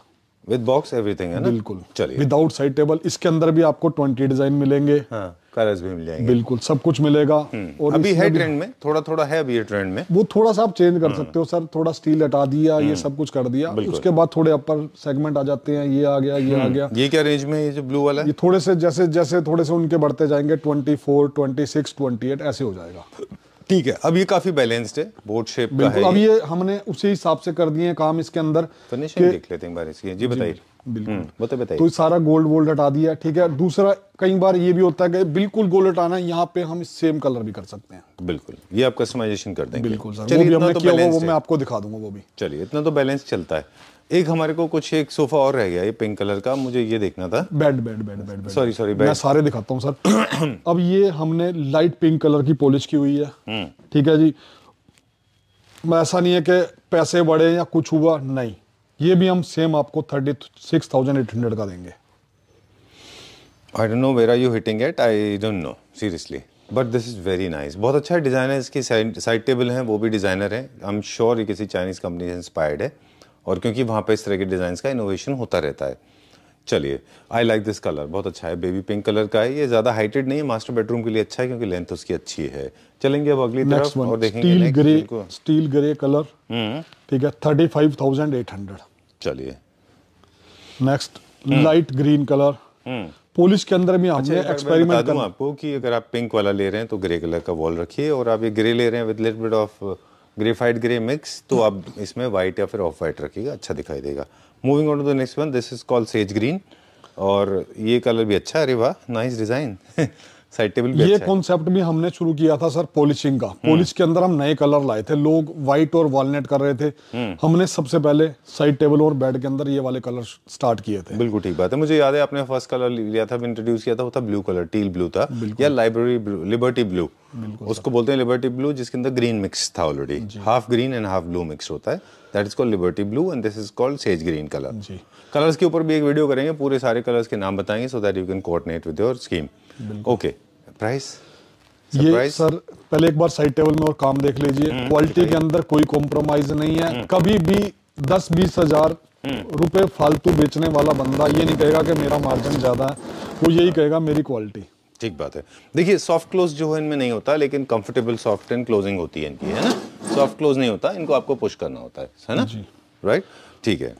with box everything है ना बिल्कुल चलिए विदाउट साइड टेबल इसके अंदर भी आपको ट्वेंटी डिजाइन मिलेंगे हाँ, कलर्स भी मिल जाएंगे बिल्कुल सब कुछ मिलेगा हम्म। और अभी है ट्रेंड में थोड़ा थोड़ा है अभी ये ट्रेंड में वो थोड़ा सा आप चेंज कर हम्म। सकते हो सर थोड़ा स्टील हटा दिया ये हम्म। सब कुछ कर दिया उसके बाद थोड़े अपर सेगमेंट आ जाते हैं ये आ गया ये आ गया ये क्या रेंज में ये जो ब्लू वाला ये थोड़े से जैसे जैसे थोड़े से उनके बढ़ते जाएंगे twenty four twenty six twenty eight ऐसे हो जाएगा ठीक है अब ये काफी बैलेंस्ड है बोर्ड शेप का है अब ये हमने उसी हिसाब से कर दिए काम इसके अंदर फिनिशिंग देख लेते हैं बार इसकी जी बताइए बिल्कुल हम्म, तो बताइए तो सारा गोल्ड वोल्ड हटा दिया ठीक है दूसरा कई बार ये भी होता है कि बिल्कुल गोल्ड हटाना है यहाँ पे हम सेम कलर भी कर सकते हैं बिल्कुल ये आप कस्टमाइजेशन कर देंगे बिल्कुल सर वो भी हमने तो किया वो मैं आपको दिखा दूंगा वो भी चलिए इतना तो बैलेंस चलता है एक हमारे को कुछ एक सोफा और रह गया ये पिंक कलर का मुझे ये देखना था bed bed bed bed sorry sorry मैं सारे दिखाता हूँ सर अब ये हमने लाइट पिंक कलर की पॉलिश की हुई है हम्म। ठीक है जी ऐसा नहीं है कि पैसे बढ़े या कुछ हुआ नहीं ये भी हम सेम आपको thirty six thousand eight hundred का देंगे I don't know where are you hitting at I don't know seriously but this is very nice बहुत अच्छा डिज़ाइन है इसकी साइड टेबल हैं वो भी डिज़ाइनर हैं आई एम श्योर ये किसी चाइनीज़ कंपनी से इंस्पायर्ड है और क्योंकि वहाँ पर इस तरह के डिज़ाइंस का इनोवेशन होता रहता है चलिए आई लाइक दिस कलर बहुत अच्छा है बेबी पिंक कलर का है ये ज़्यादा हाइटेड नहीं है मास्टर बेडरूम के लिए अच्छा है क्योंकि लेंथ उसकी अच्छी है चलेंगे अब अगली तरफ और देखेंगे steel grey steel grey colour ठीक है thirty five thousand eight hundred चलिए next light green colour polish के अंदर भी अच्छा, एक्सपेरिमेंट आपको कि अगर आप पिंक वाला ले रहे हैं तो ग्रे कलर का वॉल रखिए और आप ये ग्रे ले रहे हैं with little bit of graphite grey mix तो आप इसमें वाइट या फिर ऑफ वाइट रखिएगा अच्छा दिखाई देगा moving on to the next one this is called sage green और ये कलर भी अच्छा अरे वाह नाइस डिज़ाइन टेबल ये कॉन्सेप्ट अच्छा भी हमने शुरू किया था सर पॉलिशिंग का पॉलिश हम्म। के अंदर हम नए कलर लाए थे लोग व्हाइट और वॉलनेट कर रहे थे हम्म। हमने सबसे पहले साइड टेबल और बेड के अंदर ये वाले कलर स्टार्ट किए थे बिल्कुल ठीक बात है मुझे याद है आपने फर्स्ट कलर लिया था इंट्रोड्यूस किया था वो था ब्लू कलर टील ब्लू था या लाइब्रेरी लिबर्टी ब्लू उसको बोलते हैं लिबर्टी ब्लू जिसके अंदर ग्रीन मिक्स था already half green and half blue mix होता है that is called liberty blue and this is called sage green colour colours के ऊपर भी एक वीडियो करेंगे पूरे सारे कलर्स के नाम बताएंगे so that you can coordinate with your scheme okay price ये सर पहले एक बार साइड टेबल में और काम देख लीजिए क्वालिटी हम्म, के अंदर कोई कॉम्प्रोमाइज नहीं है हम्म। कभी भी दस बीस हजार हम्म। रुपए फालतू बेचने वाला बंदा ये नहीं कहेगा कि मेरा मार्जिन ज्यादा है वो यही कहेगा मेरी क्वालिटी ठीक बात है देखिए सॉफ्ट क्लोज जो है इनमें नहीं होता लेकिन कंफर्टेबल सॉफ्ट एंड क्लोजिंग होती है इनकी है ना सॉफ्ट क्लोज नहीं होता इनको आपको पुश करना होता है है ना राइट ठीक है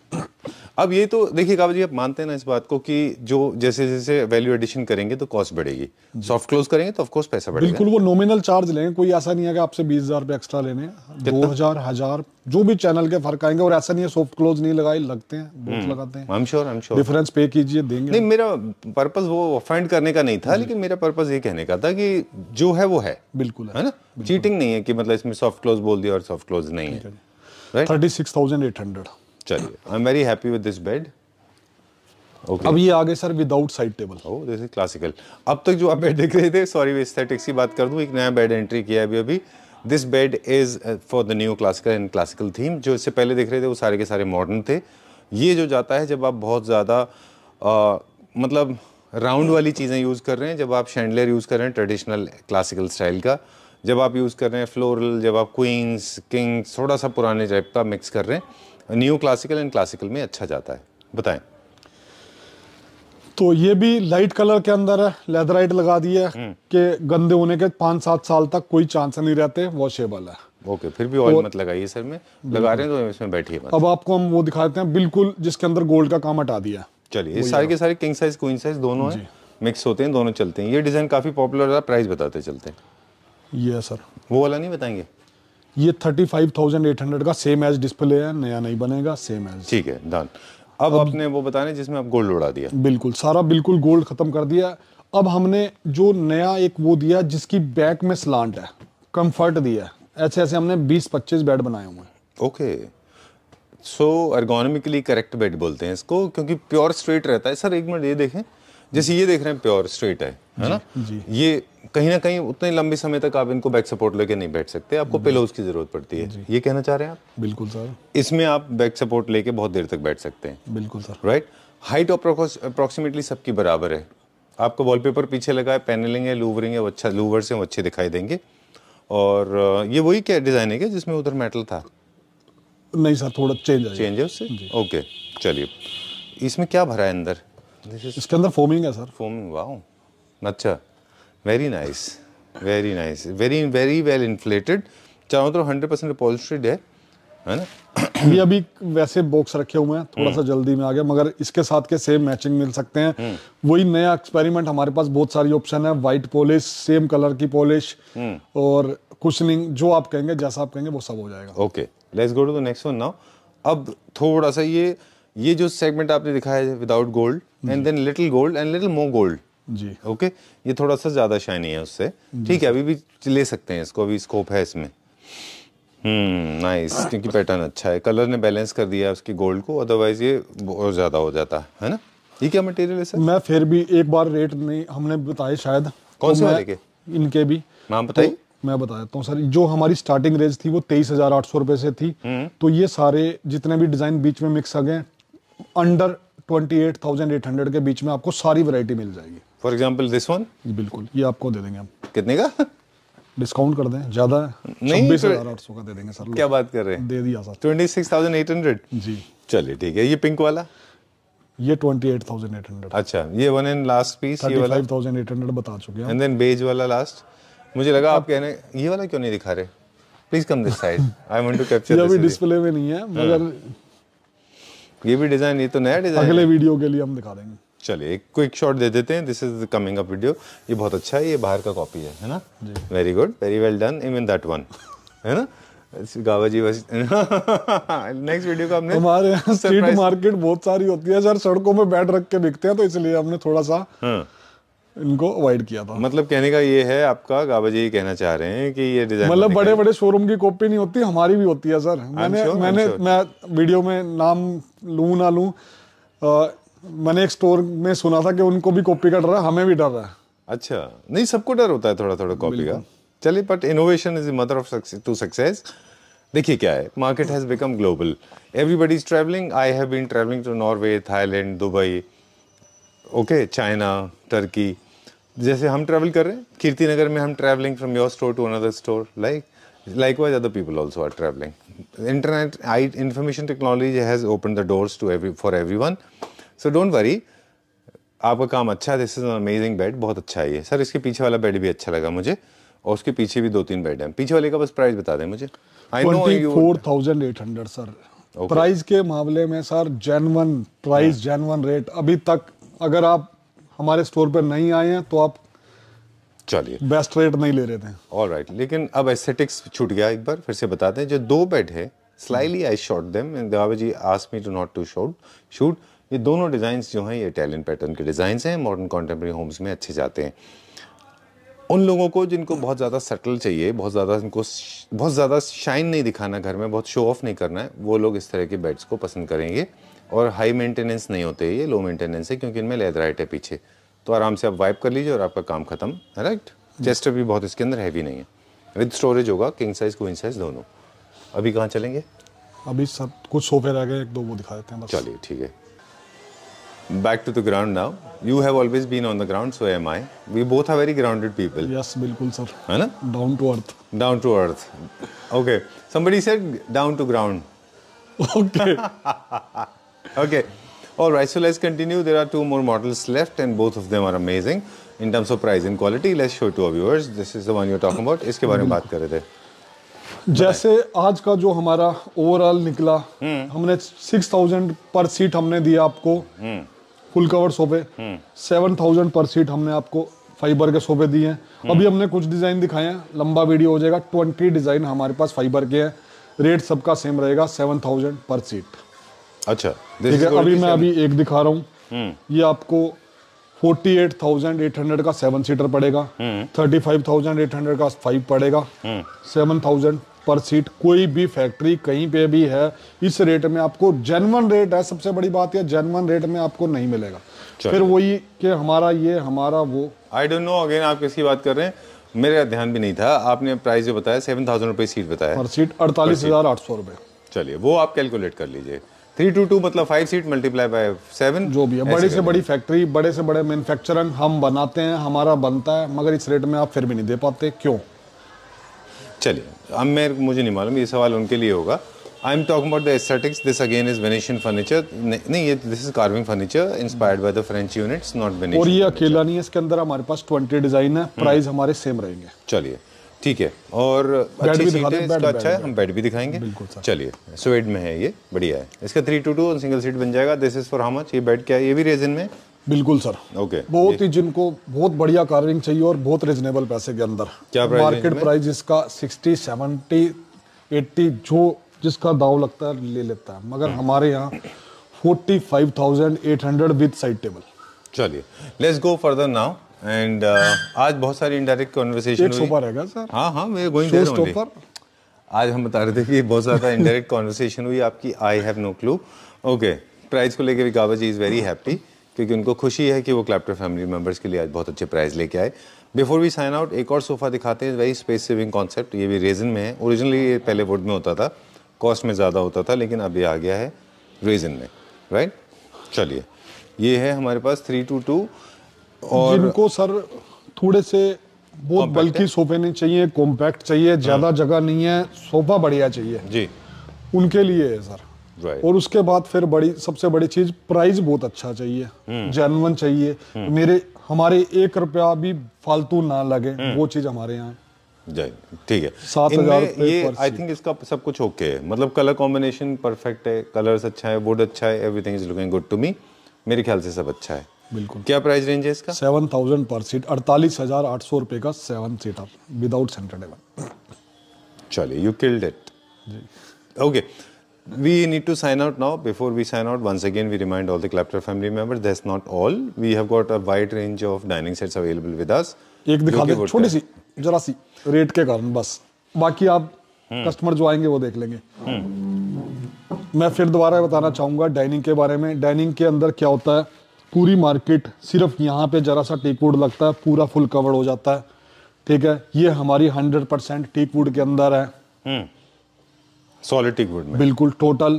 अब ये तो देखिए काबा जी आप मानते हैं ना इस बात को कि जो जैसे जैसे वैल्यू एडिशन करेंगे तो कॉस्ट बढ़ेगी सॉफ्ट क्लोज करेंगे तो ऑफकोर्स पैसा बढ़ेगा बिल्कुल वो नॉमिनल चार्ज लेंगे कोई ऐसा नहीं है कि आपसे बीस हज़ार रुपये एक्स्ट्रा लेने दो हज़ार हज़ार जो भी चैनल के फर्क आएंगे और ऐसा नहीं है सॉफ्ट क्लोज नहीं लगाए लगते हैं बहुत हम्म। लगाते हैं I am sure I am sure difference पे कीजिए देंगे नहीं मेरा पर्पस वो ऑफेंड करने का नहीं था लेकिन मेरा पर्पस ये कहने का था कि जो है वो है बिल्कुल है ना चीटिंग नहीं है कि मतलब इसमें सॉफ्ट क्लोज बोल दिया और सॉफ्ट क्लोज नहीं है thirty six thousand eight hundred चलिए I am very happy with this bed okay अब ये आगे सर विदाउट साइड टेबल हो जैसे क्लासिकल अब तक जो आप बेड देख रहे थे सॉरी एस्थेटिक्स की बात कर दूं एक नया बेड एंट्री किया अभी अभी this bed is for the new classical and classical theme जो इससे पहले देख रहे थे वो सारे के सारे मॉडर्न थे ये जो जाता है जब आप बहुत ज़्यादा uh, मतलब राउंड वाली चीज़ें यूज़ कर रहे हैं जब आप शेंडलर यूज़ कर रहे हैं ट्रेडिशनल क्लासिकल स्टाइल का जब आप यूज़ कर रहे हैं फ्लोरल जब आप क्वींस किंग्स थोड़ा सा पुराने टाइप का मिक्स कर रहे हैं न्यू क्लासिकल एंड क्लासिकल में अच्छा जाता है बताएं तो ये भी लाइट कलर के अंदर है लेदर लाइट लगा दी है हम्म। कि गंदे होने के पांच सात साल तक कोई चांस नहीं रहते वॉशेबल है ओके फिर भी ऑयल मत लगाइए सर में लगा रहे हैं तो इसमें बैठिए अब आपको हम वो दिखाते हैं बिल्कुल जिसके अंदर गोल्ड का काम हटा दिया चलिए सारे के सारे किंग साइज क्वीन साइज दोनों है मिक्स होते हैं दोनों चलते हैं ये डिज़ाइन काफ़ी पॉपुलर है प्राइस बताते चलते हैं ये सर वो वाला नहीं बताएंगे ये 35,800 का सेम एज डिस्प्ले है नया नहीं बनेगा सेम एज ठीक है डन अब, अब आपने वो बताने जिसमें आप गोल्ड उड़ा दिया बिल्कुल सारा बिल्कुल गोल्ड खत्म कर दिया अब हमने जो नया एक वो दिया जिसकी बैक में स्लांट है कंफर्ट दिया ऐसे ऐसे हमने 20-25 बेड बनाए हुए हैं okay so ergonomically correct bed बोलते हैं इसको क्योंकि प्योर स्ट्रेट रहता है सर एक मिनट ये देखें जैसे ये देख रहे हैं प्योर स्ट्रेट है है ना ये कहीं ना कहीं उतने लंबे समय तक आप इनको बैक सपोर्ट लेके नहीं बैठ सकते आपको पिलोज की जरूरत पड़ती है ये कहना चाह रहे हैं आप बिल्कुल सर इसमें आप बैक सपोर्ट लेके बहुत देर तक बैठ सकते हैं बिल्कुल सर राइट हाइट अप्रोक्सीमेटली सबकी बराबर है आपको वॉलपेपर पीछे लगा है पैनलिंग है लूवरिंग है अच्छा लूवर से वो अच्छे दिखाई देंगे और ये वही क्या डिज़ाइन है जिसमें उधर मेटल था नहीं सर थोड़ा चेंज चेंज है उससे ओके चलिए इसमें क्या भरा है अंदर इसके अंदर फोमिंग है सर फोमिंग वाओ अच्छा very nice very nice very very well inflated चारों तरफ हंड्रेड परसेंट पॉलिस्ट्रीड है है ना ये अभी वैसे बॉक्स रखे हुए हैं थोड़ा सा हम्म। जल्दी में आ गया मगर इसके साथ के सेम मैचिंग मिल सकते हैं हम्म। वही नया एक्सपेरिमेंट हमारे पास बहुत सारी ऑप्शन है वाइट पॉलिश सेम कलर की पॉलिश हम्म। और कुशनिंग जो आप कहेंगे जैसा आप कहेंगे वो सब हो जाएगा okay let's go to the next one now अब थोड़ा सा ये ये जो सेगमेंट आपने दिखाया है without gold and then little gold and little more gold जी ओके ये थोड़ा सा ज्यादा शाइनी है उससे ठीक है अभी भी ले सकते हैं इसको अभी स्कोप है इसमें हम्म नाइस क्योंकि पैटर्न अच्छा है कलर ने बैलेंस कर दिया उसकी गोल्ड को अदरवाइज ये बहुत ज्यादा हो जाता है ना ये क्या मटेरियल है सर मैं फिर भी एक बार रेट नहीं हमने बताए शायद कौन तो से वाले के इनके भी नाम बताइए तो मैं बता देता हूँ सर जो हमारी स्टार्टिंग रेंज थी वो तेईस हजार आठ सौ रुपए से थी हम्म। तो ये सारे जितने भी डिजाइन बीच में मिक्स आ गए अंडर 28,800 के बीच में आपको सारी वैरायटी मिल जाएगी फॉर एग्जाम्पल दिस वन बिल्कुल ये आपको दे देंगे हम कितने का डिस्काउंट कर दें ज्यादा नहीं बीस तो हजार आठ सौ का दे देंगे सर क्या बात कर रहे हैं दे दिया sir twenty six thousand eight hundred जी चलिए ठीक है ये पिंक वाला ये twenty eight eight thousand hundred अच्छा ये वन एंड लास्ट पीस ये वाला थाउजेंड एट हंड्रेड बता चुके हैं एंड देन बेज वाला लास्ट मुझे लगा आप कहने ये वाला क्यों नहीं दिखा रहे please come this side I want to capture ये अभी डिस्प्ले में नहीं है मगर हाँ। ये भी डिजाइन ये तो नया डिजाइन अगले वीडियो के लिए हम दिखा देंगे चलिए एक क्विक शॉट दे देते हैं this is coming up video ये बहुत अच्छा है ये बाहर का कॉपी है है ना very good very well done even that one है ना गावा जी बस नेक्स्ट वीडियो का हमने हमारे यहाँ स्ट्रीट मार्केट बहुत सारी होती है सर सड़कों में बैठ रख के बिकते हैं तो इसलिए हमने थोड़ा सा हाँ। इनको अवॉइड किया था मतलब कहने का ये है आपका गाबा जी कहना चाह रहे हैं कि ये डिजाइन मतलब बड़े बड़े शोरूम की कॉपी नहीं होती हमारी भी होती है सर मैंने sure, मैंने sure. मैं वीडियो में नाम लू ना लू मैंने एक स्टोर में सुना था कि उनको भी कॉपी का डर है हमें भी डर है अच्छा नहीं सबको डर होता है थोड़ा थोड़ा कॉपी का चलिए but innovation is mother of to success देखिए क्या है market has become global everybody is travelling I have been travelling to Norway Thailand Dubai okay China Turkey जैसे हम ट्रैवल कर रहे हैं कीर्ति नगर में हम travelling from your store to another store like likewise other people also are traveling internet information technology has opened the doors to for everyone so don't worry आपका काम अच्छा है दिस इज़ अमेजिंग बेड बहुत अच्छा ही है sir इसके पीछे वाला बेड भी अच्छा लगा मुझे और उसके पीछे भी दो तीन बेड हैं पीछे वाले का बस प्राइस बता दें मुझे I know four thousand eight hundred sir okay. Price के मामले में sir genuine price genuine rate अभी तक अगर आप हमारे स्टोर पर नहीं आए हैं तो आप चलिए बेस्ट रेट नहीं ले रहे थे ऑल राइट right. लेकिन अब एस्थेटिक्स छूट गया एक बार फिर से बताते हैं जो दो बेड है slightly I shot them and दयावे जी ask me to not to shot shoot ये दोनों डिज़ाइंस जो हैं ये इटालियन पैटर्न के डिज़ाइंस हैं मॉडर्न कॉन्टेम्प्रेरी होम्स में अच्छे जाते हैं उन लोगों को जिनको बहुत ज़्यादा सटल चाहिए बहुत ज़्यादा इनको बहुत ज़्यादा शाइन नहीं दिखाना घर में बहुत शो ऑफ नहीं करना है वो लोग इस तरह के बेड्स को पसंद करेंगे और हाई मेंटेनेंस नहीं होते ये लो मेंटेनेंस है क्योंकि इनमें लेदराइट है पीछे तो आराम से आप वाइप कर लीजिए और आपका काम खत्म है राइट चेस्टर भी बहुत इसके अंदर हैवी नहीं है विद स्टोरेज होगा किंग साइज क्वीन साइज दोनों अभी कहाँ चलेंगे अभी सब कुछ सोफे रह गए एक दो वो दिखा देते हैं चलिए ठीक है back to the ground now you have always been on the ground so am I we both are very grounded people yes बिल्कुल सर है ना? Down to earth down to earth okay somebody said down to ground okay okay. All right, so let's continue. There are two more models left and both of them are amazing in terms of price and quality. Let's show to our viewers. This is the one you're talking about. इसके बारे में बात कर रहे थे जैसे आज का जो हमारा ओवरऑल निकला हमने 6000 पर सीट हमने दिया आपको फुल कवर सोफे 7000 पर सीट हमने आपको फाइबर के सोफे दिए हैं अभी हमने कुछ डिज़ाइन दिखाए हैं लंबा वीडियो हो जाएगा 20 डिज़ाइन हमारे पास फाइबर के हैं रेट सबका सेम रहेगा 7000 पर सीट अच्छा ठीक है अभी मैं अभी एक दिखा रहा हूँ हम्म। ये आपको 48,800 का सेवन सीटर पड़ेगा 35,800 हम्म। का फाइव पड़ेगा 7,000 पर सीट कोई भी फैक्ट्री कहीं पे भी है इस रेट में आपको जेनवन रेट है सबसे बड़ी बात यह जेनवन रेट में आपको नहीं मिलेगा फिर वही कि हमारा ये हमारा वो आई डोंट नो अगेन आप किसकी बात कर रहे हैं मेरा ध्यान भी नहीं था आपने प्राइस जो बताया सेवन थाउजेंड रुपये सीट बताया पर सीट अड़तालीस हज़ार आठ सौ रुपये चलिए वो आप कैलकुलेट कर लीजिए थ्री टू टू मतलब five seat multiply by seven जो भी है बड़े से बड़ी फैक्ट्री बड़े से बड़े मैन्युफैक्चरर हम बनाते हैं हमारा बनता है मगर इस रेट में आप फिर भी नहीं दे पाते क्यों चलिए अब मैं मुझे नहीं मालूम ये सवाल उनके लिए होगा I am talk about the aesthetics this again is Venetian furniture नहीं ये this is carving furniture inspired by the French units not Venetian और ये अकेला नहीं है इसके अंदर हमारे पास 20 डिजाइन है प्राइस हम्म। हमारे सेम रहेंगे चलिए ठीक है और अच्छी सीट है इसका अच्छा है हम बेड भी दिखाएंगे चलिए स्वेड में है ये बढ़िया है इसका three two two single seat बन जाएगा this is for how much ये बेड क्या है ये भी रेजन में बिल्कुल सर ओके बहुत ही जिनको बहुत बढ़िया कार्विंग चाहिए और बहुत रिजनेबल पैसे के अंदर क्या मार्केट प्राइस इसका सिक्सटी सेवेंटी एट्टी जो जिसका दाव लगता है ले लेता है मगर हमारे यहाँ forty five thousand eight hundred with side table चलिए let's go further now and uh, आज बहुत सारी इनडायरेक्ट कॉन्वर्सेशन सर हाँ हाँ मैं गोइंग आज हम बता रहे थे कि बहुत ज़्यादा इनडायरेक्ट कॉन्वर्सेशन हुई आपकी I have no clue okay price को भी विकावा जी इज़ वेरी हैप्पी क्योंकि उनको खुशी है कि वो क्लैप्टर फैमिली मेम्बर्स के लिए आज बहुत अच्छे प्राइज़ लेके आए बिफोर वी साइन आउट एक और सोफ़ा दिखाते हैं वेरी स्पेस सेविंग कॉन्सेप्ट ये भी रेजन में है ओरिजिनली ये पहले वुड में होता था कॉस्ट में ज़्यादा होता था लेकिन अभी आ गया है रेजन में राइट right? चलिए ये है हमारे पास थ्री टू टू और जिनको सर थोड़े से बहुत बल्कि सोफे नहीं चाहिए कॉम्पैक्ट चाहिए ज़्यादा हाँ। जगह नहीं है सोफा बढ़िया चाहिए जी उनके लिए है सर Right. और उसके बाद फिर बड़ी सबसे बड़ी चीज प्राइस बहुत अच्छा चाहिए hmm. चाहिए hmm. मेरे हमारे एक रुपया भी फालतू ना लगे hmm. वो चीज हमारे यहाँ ठीक है सात हजार ये आई थिंक इसका सब कुछ ओके okay है मतलब कलर कॉम्बिनेशन परफेक्ट है कलर्स अच्छा है वुड अच्छा है everything is looking good to me मेरे ख्याल से सब अच्छा है बिल्कुल क्या प्राइस रेंज है इसका सेवन थाउजेंड पर सीट अड़तालीस हजार आठ सौ रुपए का सेवन सीटर विदाउट सेंटर चलिए you killed it okay we need to sign out now. Before we sign out, once again, we remind all the Clapter family members that's not all. We have got a wide range of dining sets available with us. एक दिखा दे छोटी सी जरा सी rate के कारण बस बाकी आप customer हम्म। जो आएंगे वो देख लेंगे हम्म। मैं फिर दोबारा बताना चाहूंगा डाइनिंग के बारे में डाइनिंग के अंदर क्या होता है पूरी मार्केट सिर्फ यहाँ पे ज़रा सा वुड लगता है पूरा फुल कवर हो जाता है ठीक है ये हमारी हंड्रेड परसेंट वुड के अंदर है सॉलिड हम्म। वुड में बिल्कुल टोटल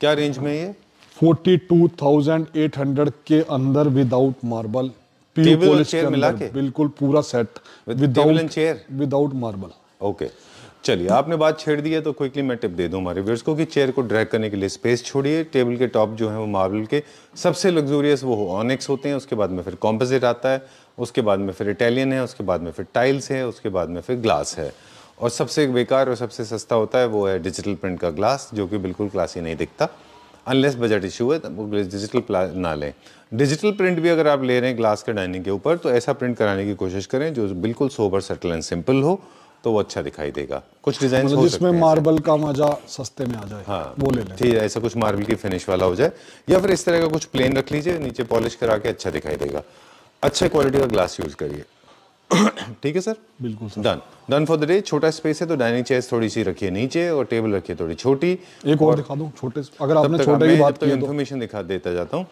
क्या रेंज में ये forty two thousand eight hundred के अंदर विदाउट मार्बल टेबल चेयर मिला के बिल्कुल पूरा set without chair without marble okay चलिए आपने बात छेड़ दी है तो क्विकली मैं टिप दे दूं हमारे व्यूअर्स को कि चेयर को ड्रैग करने के लिए स्पेस छोड़िए टेबल के टॉप जो है वो मार्बल के सबसे लग्जूरियस वो ऑनिक्स होते हैं उसके बाद में फिर कॉम्पोजिट आता है उसके बाद में फिर इटालियन है उसके बाद में फिर टाइल्स है उसके बाद में फिर ग्लास है और सबसे बेकार और सबसे सस्ता होता है वो है डिजिटल प्रिंट का ग्लास जो कि बिल्कुल क्लासी नहीं दिखता अनलेस बजट इशू है तो डिजिटल ना लें डिजिटल प्रिंट भी अगर आप ले रहे हैं ग्लास के डाइनिंग के ऊपर तो ऐसा प्रिंट कराने की कोशिश करें जो बिल्कुल सोबर सटल एंड सिंपल हो तो वो अच्छा दिखाई देगा कुछ डिजाइन मतलब जिसमें मार्बल का मजा सस्ते में आ जाए हाँ वो ले लें ठीक है ऐसा कुछ मार्बल की फिनिश वाला हो जाए या फिर इस तरह का कुछ प्लेन रख लीजिए नीचे पॉलिश करा के अच्छा दिखाई देगा अच्छे क्वालिटी का ग्लास यूज करिए ठीक है सर बिल्कुल done done for the day छोटा स्पेस है तो डाइनिंग चेयर थोड़ी सी रखिए नीचे और टेबल रखिए थोड़ी छोटी एक और, और दिखा दूं छोटे अगर आपने छोटे की बात की तो इन्फॉर्मेशन दिखा देता जाता हूँ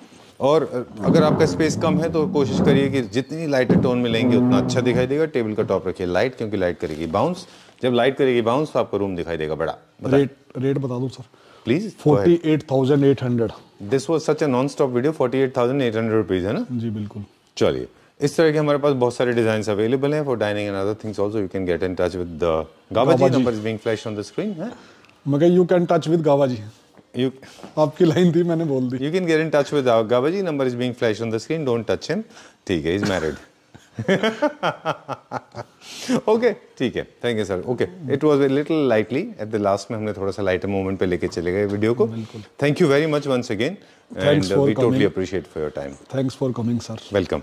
और अगर आपका स्पेस कम है तो कोशिश करिए कि जितनी लाइट टोन में लेंगे उतना अच्छा दिखाई देगा टेबल का टॉप रखिए लाइट क्योंकि लाइट करेगी बाउंस जब लाइट करेगी बाउंस तो आपको रूम दिखाई देगा बड़ा रेट रेट बता दो sir please forty eight thousand eight hundred this was such a non stop video forty eight thousand eight hundred rupees है ना जी बिल्कुल चलिए इस तरह के हमारे पास बहुत सारे डिजाइन अवेलेबल हैं for dining and other things also you can get in touch with गावा जी number is being flash on the screen है मगर you can touch with गावाजी you आपकी लाइन थी मैंने बोल दी you can get in touch with our Gauba ji number is being flash on the screen don't touch him ठीक है is married okay ठीक है thank you sir okay it was a little lightly at the last में हमने थोड़ा सा lighter moment पे लेके चले गए वीडियो को thank you very much once again and we totally appreciate for your time thanks for coming sir welcome